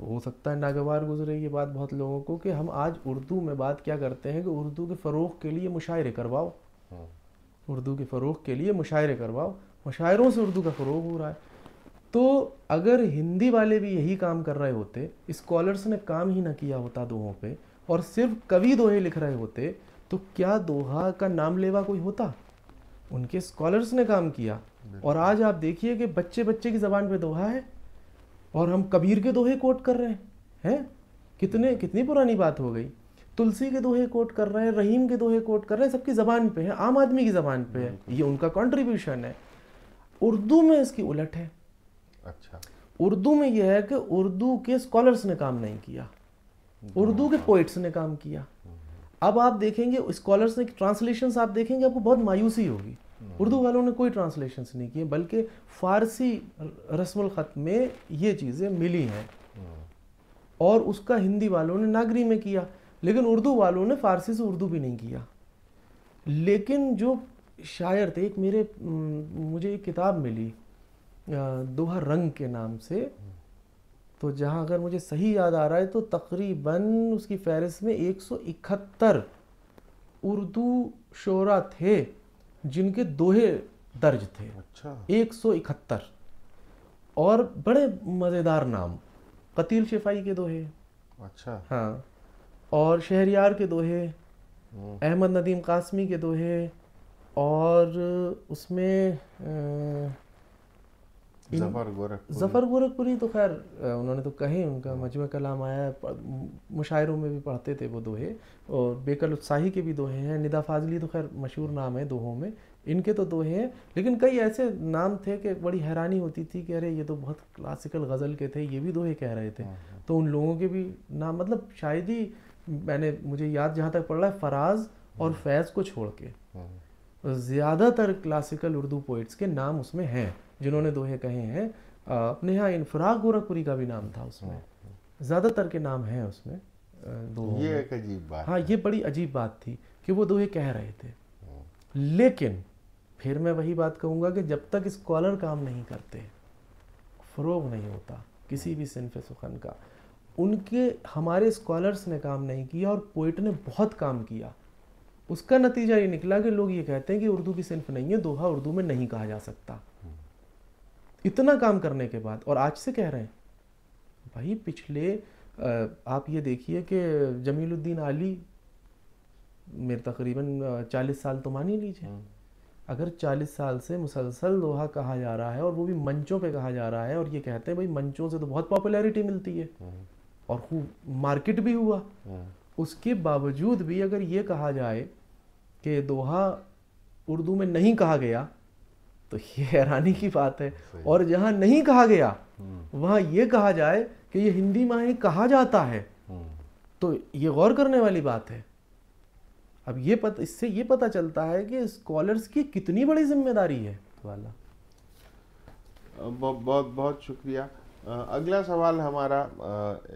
हो सकता है नागवार गुजरे ये बात बहुत लोगों को कि हम आज उर्दू में बात क्या करते हैं कि उर्दू के फ़रोग के लिए मुशायरे करवाओ हाँ। उर्दू के फ़रोग के लिए मुशायरे करवाओ मुशायरों से उर्दू का फ़रोग हो रहा है तो अगर हिंदी वाले भी यही काम कर रहे होते स्कॉलर्स ने काम ही ना किया होता दोहों पे और सिर्फ कवि दोहे लिख रहे होते तो क्या दोहा का नाम लेवा कोई होता उनके स्कॉलर्स ने काम किया और आज आप देखिए कि बच्चे बच्चे की ज़बान पे दोहा है और हम कबीर के दोहे कोट कर रहे हैं हैं कितने कितनी पुरानी बात हो गई तुलसी के दोहे कोट कर रहे हैं रहीम के दोहे कोट कर रहे हैं सबकी ज़बान पे है आम आदमी की ज़बान पे है ये उनका कॉन्ट्रीब्यूशन है उर्दू में इसकी उलट है अच्छा उर्दू में यह है कि उर्दू के स्कॉलर्स ने काम नहीं किया उर्दू के पोइट्स ने काम किया अब आप देखेंगे स्कॉलर्स ने ट्रांसलेशन आप देखेंगे आपको बहुत मायूसी होगी हम्म। उर्दू वालों ने कोई ट्रांसलेशन नहीं किए बल्कि फारसी रस्म ख़त में ये चीज़ें मिली हैं हम्म। और उसका हिंदी वालों ने नागरी में किया लेकिन उर्दू वालों ने फारसी से उर्दू भी नहीं किया लेकिन जो शायर थे एक मेरे मुझे एक किताब मिली दोहा रंग के नाम से हम्म। तो जहाँ अगर मुझे सही याद आ रहा है तो तकरीबन उसकी फहरिस्त में 171 उर्दू शोरा थे जिनके दोहे दर्ज थे अच्छा 171 और बड़े मज़ेदार नाम कतील शिफाई के दोहे अच्छा हाँ और शहरियार के दोहे हम्म। अहमद नदीम कासमी के दोहे और उसमें जफर गोरखपुरी जफर गोरखपुरी तो खैर उन्होंने तो कहे उनका मजमे कलाम आया मुशायरों में भी पढ़ते थे वो दोहे और बेकल उत्साही के भी दोहे हैं निदा फाजली तो खैर मशहूर नाम है दोहों में इनके तो दोहे हैं लेकिन कई ऐसे नाम थे कि बड़ी हैरानी होती थी कि अरे ये तो बहुत क्लासिकल गज़ल के थे ये भी दोहे कह रहे थे हाँ, हाँ। तो उन लोगों के भी नाम मतलब शायद ही मैंने मुझे याद जहाँ तक पढ़ रहा है फराज और हाँ। फैज़ को छोड़ के ज़्यादातर क्लासिकल उर्दू पोइट्स के नाम उसमें हैं जिन्होंने दोहे कहे हैं अपने यहाँ इनफराग गोरखपुरी का भी नाम था उसमें ज़्यादातर के नाम हैं उसमें दो ये एक अजीब बात हाँ ये बड़ी अजीब बात थी कि वो दोहे कह रहे थे लेकिन फिर मैं वही बात कहूँगा कि जब तक स्कॉलर काम नहीं करते फ़रोग नहीं होता किसी भी सिनफ सुखन का उनके हमारे स्कॉलर्स ने काम नहीं किया और पोइट ने बहुत काम किया उसका नतीजा ये निकला कि लोग ये कहते हैं कि उर्दू की सिंफ नहीं है दोहा उर्दू में नहीं कहा जा सकता इतना काम करने के बाद और आज से कह रहे हैं भाई पिछले आप ये देखिए कि जमीलुद्दीन आली मेरे तकरीबन तो चालीस साल तो मान ही लीजिए हम्म। अगर चालीस साल से मुसलसल दोहा कहा जा रहा है और वो भी मंचों पे कहा जा रहा है और ये कहते हैं भाई मंचों से तो बहुत पॉपुलैरिटी मिलती है हम्म। और खूब मार्केट भी हुआ हम्म। उसके बावजूद भी अगर ये कहा जाए कि दोहा उर्दू में नहीं कहा गया तो ये हैरानी की बात है और जहाँ नहीं कहा गया हम्म। वहाँ ये कहा जाए कि ये हिंदी में ही कहा जाता है हम्म। तो ये गौर करने वाली बात है अब ये पता इससे ये पता चलता है कि स्कॉलर्स की कितनी बड़ी जिम्मेदारी है वाला बहुत बहुत बहुत शुक्रिया अगला सवाल हमारा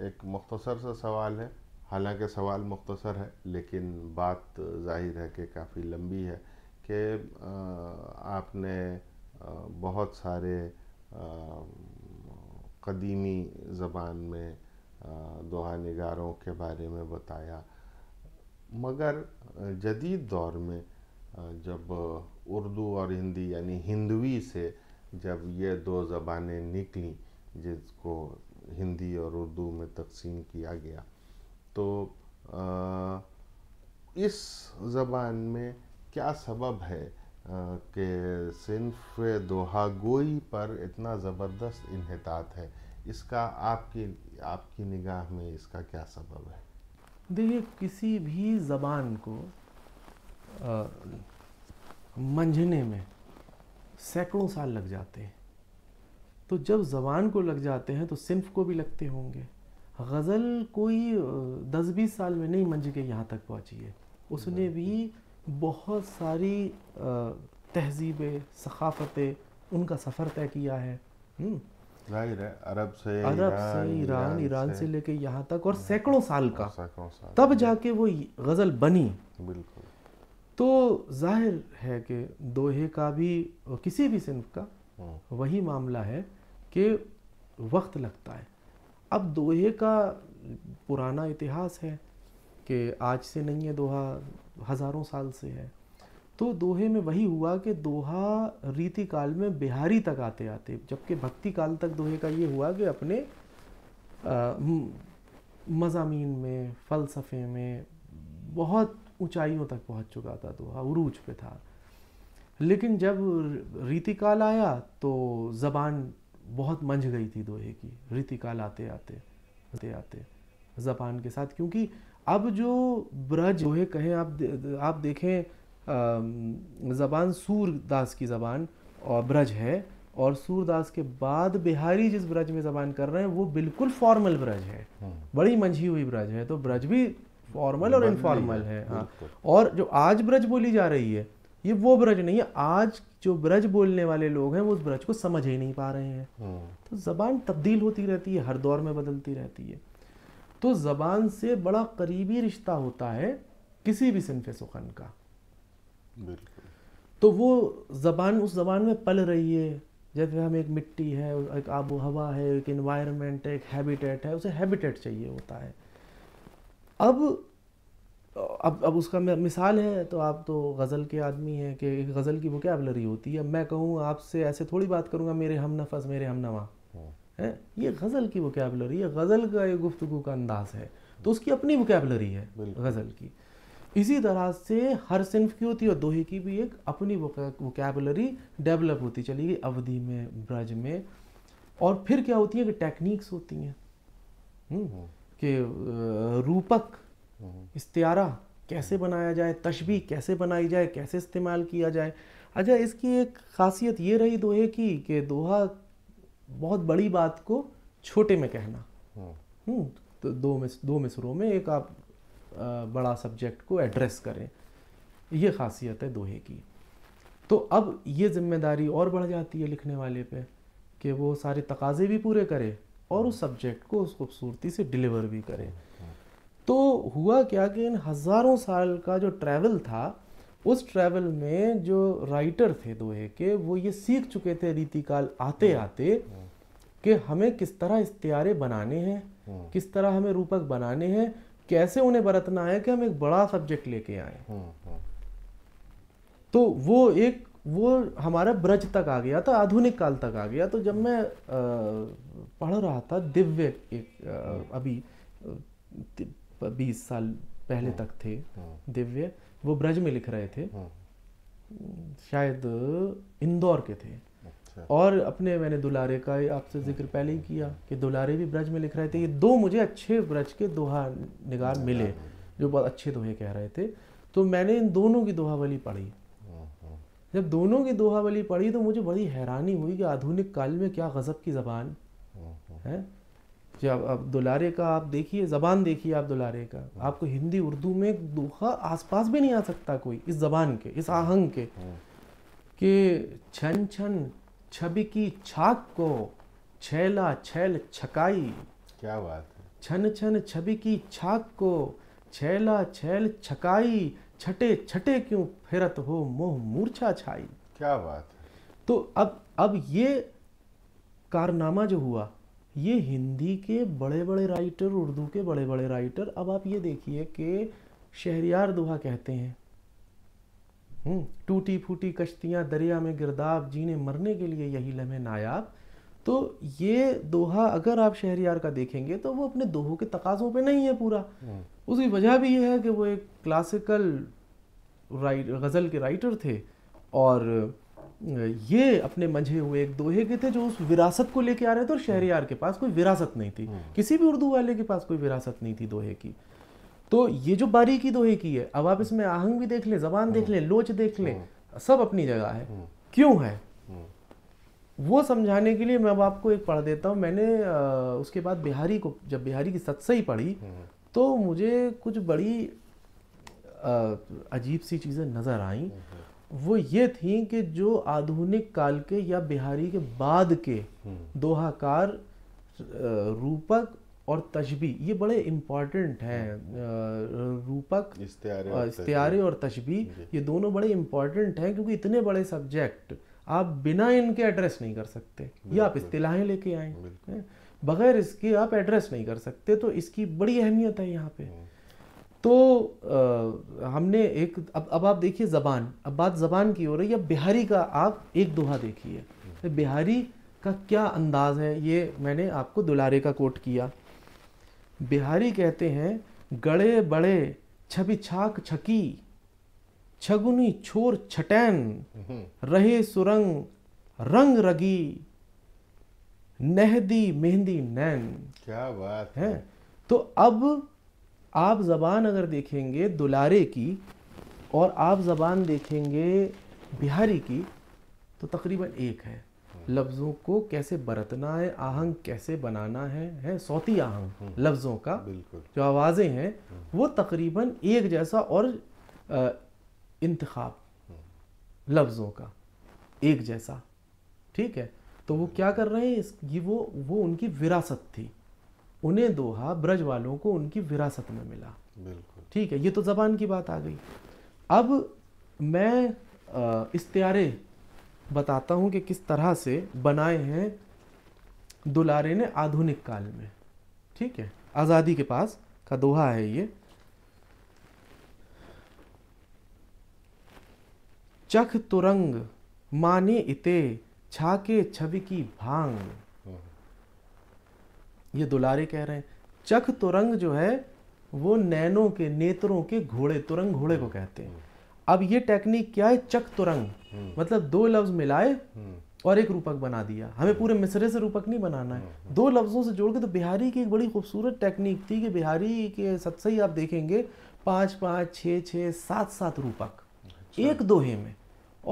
एक मुख्तसर सा सवाल है हालांकि सवाल मुख्तसर है लेकिन बात जाहिर है कि काफ़ी लंबी है कि आपने बहुत सारे कदीमी ज़बान में दोहा नगारों के बारे में बताया मगर जदीद दौर में जब उर्दू और हिंदी यानी हिंदवी से जब ये दो ज़बानें निकली जिसको हिंदी और उर्दू में तकसीम किया गया तो आ, इस ज़बान में क्या सबब है कि सिंफ दोहागोई पर इतना ज़बरदस्त इहतात है इसका आपकी आपकी निगाह में इसका क्या सबब है देखिए किसी भी ज़बान को मंझने में सैकड़ों साल लग जाते हैं तो जब ज़बान को लग जाते हैं तो सिंफ़ को भी लगते होंगे गज़ल कोई दस बीस साल में नहीं मंजी के यहाँ तक पहुँची है उसने भी बहुत सारी तहजीबें सकाफ़तें उनका सफ़र तय किया हम्म। है अरब से अरब से ईरान ईरान से लेके यहाँ तक और हाँ। सैकड़ों साल का सैकड़ों साल तब जाके वो गज़ल बनी बिल्कुल तो जाहिर है कि दोहे का भी किसी भी सिंफ का हाँ। वही मामला है कि वक्त लगता है अब दोहे का पुराना इतिहास है कि आज से नहीं है दोहा हज़ारों साल से है तो दोहे में वही हुआ कि दोहा रीति काल में बिहारी तक आते आते जबकि भक्ति काल तक दोहे का ये हुआ कि अपने मजामी में फ़लसफ़े में बहुत ऊंचाइयों तक पहुंच चुका था दोहा उरूज पे था लेकिन जब रीतिकाल आया तो ज़बान बहुत मंझ गई थी दोहे की ऋतिका आते आते आते आते जबान के साथ क्योंकि अब जो ब्रज दोहे कहें आप दे, आप देखें जबान सूरदास की जबान और ब्रज है और सूरदास के बाद बिहारी जिस ब्रज में जबान कर रहे हैं वो बिल्कुल फॉर्मल ब्रज है हम्म। बड़ी मंझी हुई ब्रज है तो ब्रज भी फॉर्मल और इनफॉर्मल है हाँ और जो आज ब्रज बोली जा रही है ये वो ब्रज नहीं है आज जो ब्रज बोलने वाले लोग हैं वो उस ब्रज को समझ ही नहीं पा रहे हैं हम्म। तो ज़बान तब्दील होती रहती है हर दौर में बदलती रहती है तो ज़बान से बड़ा करीबी रिश्ता होता है किसी भी सिंफ सुखन का तो वो ज़बान उस ज़बान में पल रही है जैसे हम एक मिट्टी है एक आबो हवा है एक इन्वायरमेंट है एक हैबिटेट है उसे हैबिटेट चाहिए होता है अब अब अब उसका मिसाल है तो आप तो गज़ल के आदमी हैं कि गज़ल की वोकेबलरी होती है अब मैं कहूँ आपसे ऐसे थोड़ी बात करूँगा मेरे हम नफस मेरे हम नवा हाँ। है ये गज़ल की वोकेबलरी है गज़ल का ये गुफ्तु का अंदाज़ है तो उसकी अपनी वोकेबलरी है गज़ल की इसी तरह से हर सिंफ की होती है और दोहे की भी एक अपनी वोकेबलरी डेवलप होती चली गई अवधि में ब्रज में और फिर क्या होती है कि टेक्निक्स होती हैं हम्म? हाँ। कि रूपक हम्म। इस्तारा कैसे हम्म। बनाया जाए तशबी कैसे बनाई जाए कैसे इस्तेमाल किया जाए अच्छा इसकी एक खासियत ये रही दोहे की कि दोहा बहुत बड़ी बात को छोटे में कहना हम्म। तो दो मिस दो मिसरों में एक आप आ, बड़ा सब्जेक्ट को एड्रेस करें ये खासियत है दोहे की तो अब ये जिम्मेदारी और बढ़ जाती है लिखने वाले पे कि वो सारे तकाजे भी पूरे करे और उस सब्जेक्ट को उस खूबसूरती से डिलीवर भी करे तो हुआ क्या कि इन हज़ारों साल का जो ट्रैवल था उस ट्रैवल में जो राइटर थे दोहे के वो ये सीख चुके थे रीतिकाल आते हम्म, आते हम्म। कि हमें किस तरह इस्तारे बनाने हैं हम्म। किस तरह हमें रूपक बनाने हैं कैसे उन्हें बरतना है कि हम एक बड़ा सब्जेक्ट लेके आए तो वो एक वो हमारा ब्रज तक आ गया था आधुनिक काल तक आ गया तो जब मैं आ, पढ़ रहा था दिव्य एक आ, अभी बीस साल पहले हाँ। तक थे हाँ। दिव्य वो ब्रज में लिख रहे थे हाँ। शायद इंदौर के थे अच्छा। और अपने मैंने दुलारे का आपसे जिक्र पहले ही किया कि दुलारे भी ब्रज में लिख रहे थे ये दो मुझे अच्छे ब्रज के दोहा निगार मिले जो बहुत अच्छे दोहे कह रहे थे तो मैंने इन दोनों की दोहावली पढ़ी जब दोनों की दोहावली पढ़ी तो मुझे बड़ी हैरानी हुई कि आधुनिक काल में क्या गज़ब की ज़बान है जब अब दुलारे का आप देखिए ज़बान देखिए आप दुलारे का आपको हिंदी उर्दू में दोहा आसपास भी नहीं आ सकता कोई इस ज़बान के इस आहंग के कि छन छन छबी की छाक को छैला छैल छकाई क्या बात है छन छन छबी की छाक को छैला छैल छकाई छटे छटे क्यों फिरत हो मोह मूर्छा छाई क्या बात है तो अब अब ये कारनामा जो हुआ ये हिंदी के बड़े बड़े राइटर उर्दू के बड़े बड़े राइटर अब आप ये देखिए कि शहरियार दुहा कहते हैं हम्म, टूटी फूटी कश्तियाँ दरिया में गिरदाब जीने मरने के लिए यही लम्हे नायाब तो ये दोहा अगर आप शहरियार का देखेंगे तो वो अपने दोहों के तकाजों पे नहीं है पूरा हम्म। उसकी वजह भी यह है कि वो एक क्लासिकल राइट गज़ल के राइटर थे और ये अपने मंझे हुए एक दोहे के थे जो उस विरासत को लेके आ रहे थे और शहरियार के पास कोई विरासत नहीं थी हम्म। किसी भी उर्दू वाले के पास कोई विरासत नहीं थी दोहे की तो ये जो बारीकी दोहे की है अब आप हम्म। इसमें आहंग भी देख लें जबान देख हम्म। लें लोच देख लें सब अपनी जगह है क्यों है वो समझाने के लिए मैं अब आपको एक पढ़ देता हूँ मैंने उसके बाद बिहारी को जब बिहारी की सत्सई पढ़ी तो मुझे कुछ बड़ी अजीब सी चीज़ें नज़र आईं वो ये थी कि जो आधुनिक काल के या बिहारी के बाद के हम्म। दोहाकार रूपक और तशबी ये बड़े इम्पॉर्टेंट हैं रूपक इस्तारे और तशबी ये दोनों बड़े इम्पॉर्टेंट हैं क्योंकि इतने बड़े सब्जेक्ट आप बिना इनके एड्रेस नहीं कर सकते या आप इतलाहें लेके आए बगैर इसके आप एड्रेस नहीं कर सकते तो इसकी बड़ी अहमियत है यहाँ पे हम्म। तो आ, हमने एक अब अब आप देखिए ज़बान अब बात ज़बान की हो रही है बिहारी का आप एक दोहा देखिए तो बिहारी का क्या अंदाज है ये मैंने आपको दुलारे का कोट किया बिहारी कहते हैं गड़े बड़े छबी छाक छकी छगुनी छोर छटैन रहे सुरंग रंग रगी नहदी मेहंदी नैन क्या बात है तो अब आप ज़बान अगर देखेंगे दुलारे की और आप ज़बान देखेंगे बिहारी की तो तकरीबन एक है लफ्ज़ों को कैसे बरतना है आहंग कैसे बनाना है है सौती आहंग हम्म। लफ्ज़ों का जो आवाज़ें हैं हम्म। वो तकरीबन एक जैसा और इंतखब हम्म। लफ्ज़ों का एक जैसा ठीक है तो वो क्या कर रहे हैं इस ये वो वो उनकी विरासत थी उन्हें दोहा ब्रज वालों को उनकी विरासत में मिला बिल्कुल ठीक है ये तो ज़बान की बात आ गई अब मैं इस्तारे बताता हूँ कि किस तरह से बनाए हैं दुलारे ने आधुनिक काल में ठीक है आज़ादी के पास का दोहा है ये चख तुरंग माने इते छाके छवि की भांग ये दुलारे कह रहे हैं चख तुरंग जो है वो नैनों के नेत्रों के घोड़े तुरंग घोड़े को कहते हैं अब ये टेक्निक क्या है चक तुरंग हम्म। मतलब दो लफ्ज मिलाए हम्म। और एक रूपक बना दिया हमें पूरे मिसरे से रूपक नहीं बनाना है हम्म। दो लफ्ज़ों से जोड़ के तो बिहारी की एक बड़ी खूबसूरत टेक्निक थी कि बिहारी के सत्सई आप देखेंगे पाँच पाँच छः छः सात सात रूपक अच्छा। एक दोहे में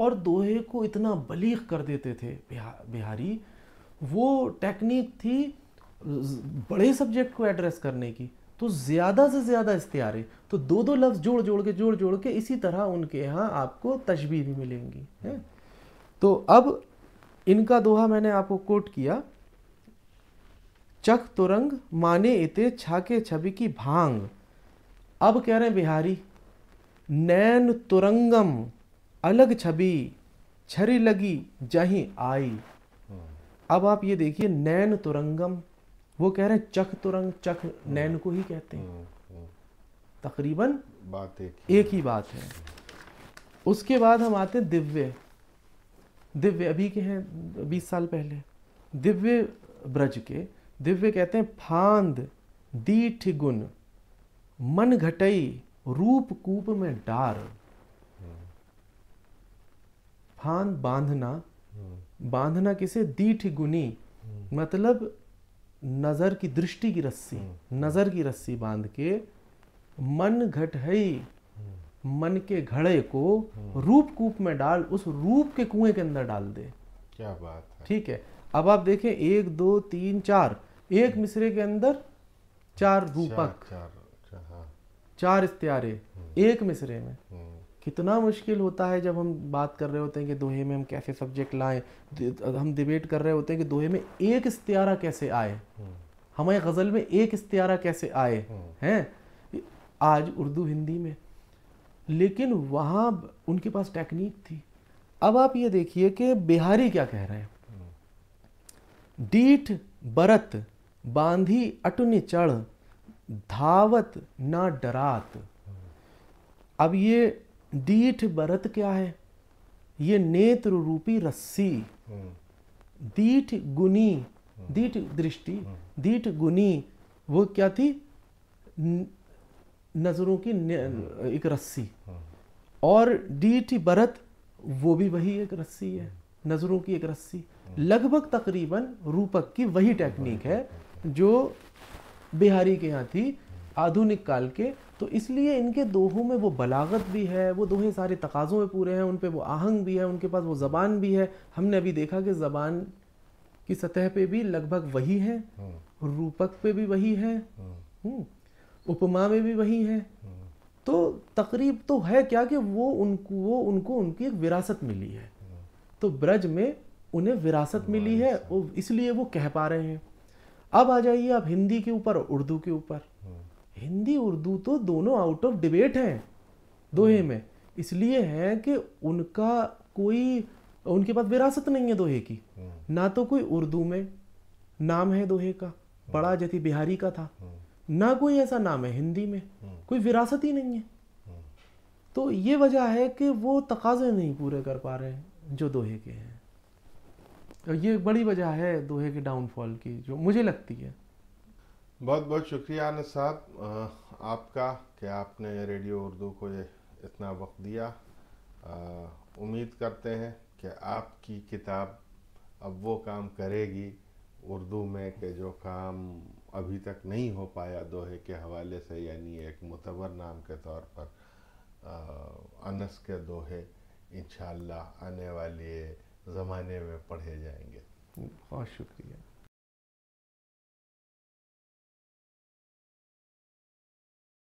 और दोहे को इतना बलीग कर देते थे बिहारी वो टेक्निक थी बड़े सब्जेक्ट को एड्रेस करने की तो ज़्यादा से ज़्यादा इश्तारे तो दो दो लफ्ज़ जोड़ जोड़ के जोड़ जोड़ के इसी तरह उनके यहाँ आपको तशबी भी मिलेंगी है तो अब इनका दोहा मैंने आपको कोट किया चख तुरंग माने इते छाके छवि की भांग अब कह रहे हैं बिहारी नैन तुरंगम अलग छवि छरी लगी जही आई हाँ। अब आप ये देखिए नैन तुरंगम वो कह रहे हैं चख तुरंग चख नैन को ही कहते हैं हम्म, हम्म। तकरीबन बात एक ही, एक ही बात है उसके बाद हम आते हैं दिव्य दिव्य अभी के हैं बीस साल पहले दिव्य ब्रज के दिव्य कहते हैं फांद दीठ गुण मन घटई रूप कूप में डार हम्म। फांद बांधना बांधना किसे दीठ गुनी मतलब नज़र की दृष्टि की रस्सी हम्म, हम्म। नज़र की रस्सी बांध के मन घट है हम्म। मन के घड़े को रूप कूप में डाल उस रूप के कुएं के अंदर डाल दे क्या बात है ठीक है अब आप देखें एक दो तीन चार एक मिसरे के अंदर चार रूपक चार, चार, हाँ। चार, चार एक मिसरे में कितना मुश्किल होता है जब हम बात कर रहे होते हैं कि दोहे में हम कैसे सब्जेक्ट लाएं हम डिबेट कर रहे होते हैं कि दोहे में एक इस्तियारा कैसे आए हम्म। हमारे गज़ल में एक इस्तियारा कैसे आए हम्म। हैं आज उर्दू हिंदी में लेकिन वहाँ उनके पास टेक्निक थी अब आप ये देखिए कि बिहारी क्या कह रहे हैं हम्म। डीठ बरत बांधी अटुन चढ़ धावत ना डरात अब ये दीठ बरत क्या है ये नेत्र रूपी रस्सी दीठ गुनी दीठ दृष्टि दीठ गुनी वो क्या थी नजरों की एक रस्सी और डीठ बरत वो भी वही एक रस्सी है नजरों की एक रस्सी लगभग तकरीबन रूपक की वही टेक्निक है जो बिहारी के यहाँ थी आधुनिक काल के तो इसलिए इनके दोहों में वो बलागत भी है वो दोहे सारे तकाज़ों में पूरे हैं उन पर वो आहंग भी है उनके पास वो ज़बान भी है हमने अभी देखा कि ज़बान की सतह पे भी लगभग वही है हम्म। रूपक पे भी वही है हम्म। हम्म, उपमा में भी वही है तो तकरीब तो है क्या कि वो उनको वो उनको उनकी एक विरासत मिली है तो ब्रज में उन्हें विरासत मिली है इसलिए वो कह पा रहे हैं अब आ जाइए आप हिंदी के ऊपर उर्दू के ऊपर हिंदी उर्दू तो दोनों आउट ऑफ डिबेट हैं दोहे हम्म। में इसलिए है कि उनका कोई उनके पास विरासत नहीं है दोहे की हम्म। ना तो कोई उर्दू में नाम है दोहे का बड़ा हम्म। जति बिहारी का था ना कोई ऐसा नाम है हिंदी में कोई विरासत ही नहीं है तो ये वजह है कि वो तकाजे नहीं पूरे कर पा रहे हैं जो दोहे के हैं ये बड़ी वजह है दोहे के डाउनफॉल की जो मुझे लगती है बहुत बहुत शुक्रिया आनंद साहब आपका कि आपने रेडियो उर्दू को ये इतना वक्त दिया आ, उम्मीद करते हैं कि आपकी किताब अब वो काम करेगी उर्दू में कि जो काम अभी तक नहीं हो पाया दोहे के हवाले से यानी एक मुतवर नाम के तौर पर आ, अनस के दोहे इन आने वाले ज़माने में पढ़े जाएंगे बहुत शुक्रिया